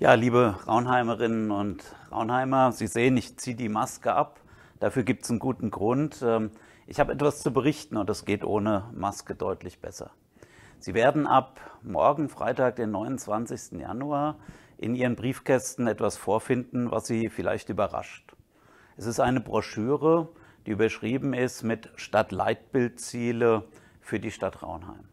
Ja, liebe Raunheimerinnen und Raunheimer, Sie sehen, ich ziehe die Maske ab. Dafür gibt es einen guten Grund. Ähm, ich habe etwas zu berichten und das geht ohne Maske deutlich besser. Sie werden ab morgen, Freitag, den 29. Januar, in Ihren Briefkästen etwas vorfinden, was Sie vielleicht überrascht. Es ist eine Broschüre, die überschrieben ist mit Stadtleitbildziele für die Stadt Raunheim.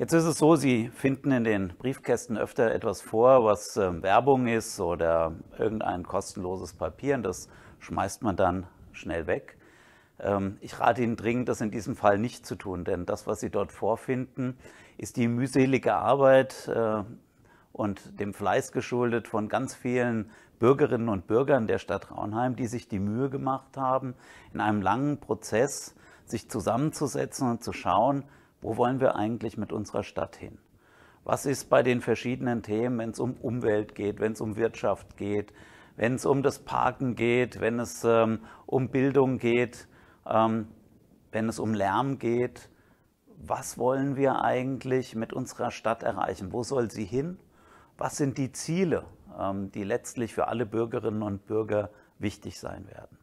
Jetzt ist es so, Sie finden in den Briefkästen öfter etwas vor, was äh, Werbung ist oder irgendein kostenloses Papier und das schmeißt man dann schnell weg. Ähm, ich rate Ihnen dringend, das in diesem Fall nicht zu tun, denn das, was Sie dort vorfinden, ist die mühselige Arbeit äh, und dem Fleiß geschuldet von ganz vielen Bürgerinnen und Bürgern der Stadt Raunheim, die sich die Mühe gemacht haben, in einem langen Prozess sich zusammenzusetzen und zu schauen, wo wollen wir eigentlich mit unserer Stadt hin? Was ist bei den verschiedenen Themen, wenn es um Umwelt geht, wenn es um Wirtschaft geht, wenn es um das Parken geht, wenn es ähm, um Bildung geht, ähm, wenn es um Lärm geht? Was wollen wir eigentlich mit unserer Stadt erreichen? Wo soll sie hin? Was sind die Ziele, ähm, die letztlich für alle Bürgerinnen und Bürger wichtig sein werden?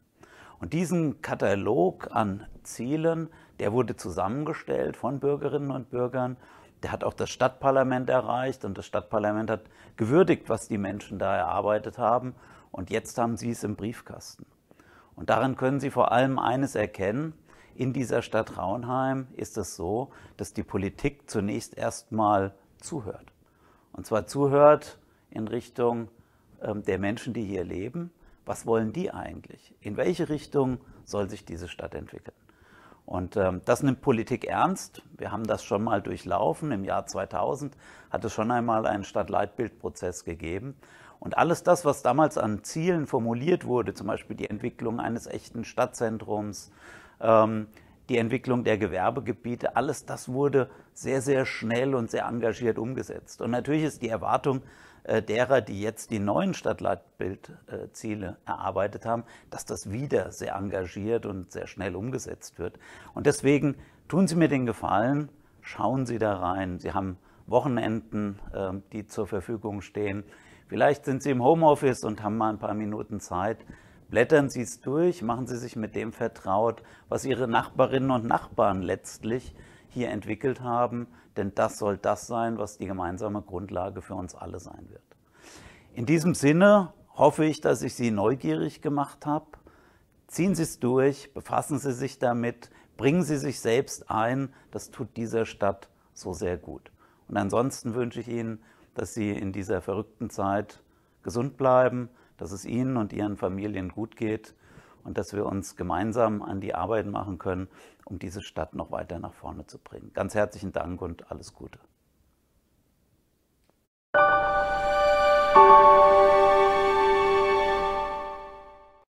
Und diesen Katalog an Zielen. Der wurde zusammengestellt von Bürgerinnen und Bürgern. Der hat auch das Stadtparlament erreicht und das Stadtparlament hat gewürdigt, was die Menschen da erarbeitet haben. Und jetzt haben sie es im Briefkasten. Und daran können Sie vor allem eines erkennen. In dieser Stadt Raunheim ist es so, dass die Politik zunächst erstmal zuhört. Und zwar zuhört in Richtung ähm, der Menschen, die hier leben. Was wollen die eigentlich? In welche Richtung soll sich diese Stadt entwickeln? Und ähm, das nimmt Politik ernst. Wir haben das schon mal durchlaufen. Im Jahr 2000 hat es schon einmal einen Stadtleitbildprozess gegeben. Und alles das, was damals an Zielen formuliert wurde, zum Beispiel die Entwicklung eines echten Stadtzentrums, ähm, die Entwicklung der Gewerbegebiete, alles das wurde sehr, sehr schnell und sehr engagiert umgesetzt. Und natürlich ist die Erwartung äh, derer, die jetzt die neuen Stadtleitbildziele äh, erarbeitet haben, dass das wieder sehr engagiert und sehr schnell umgesetzt wird. Und deswegen tun Sie mir den Gefallen, schauen Sie da rein. Sie haben Wochenenden, ähm, die zur Verfügung stehen. Vielleicht sind Sie im Homeoffice und haben mal ein paar Minuten Zeit. Blättern Sie es durch, machen Sie sich mit dem vertraut, was Ihre Nachbarinnen und Nachbarn letztlich hier entwickelt haben, denn das soll das sein, was die gemeinsame Grundlage für uns alle sein wird. In diesem Sinne hoffe ich, dass ich Sie neugierig gemacht habe. Ziehen Sie es durch, befassen Sie sich damit, bringen Sie sich selbst ein, das tut dieser Stadt so sehr gut. Und ansonsten wünsche ich Ihnen, dass Sie in dieser verrückten Zeit gesund bleiben, dass es Ihnen und Ihren Familien gut geht und dass wir uns gemeinsam an die Arbeit machen können, um diese Stadt noch weiter nach vorne zu bringen. Ganz herzlichen Dank und alles Gute.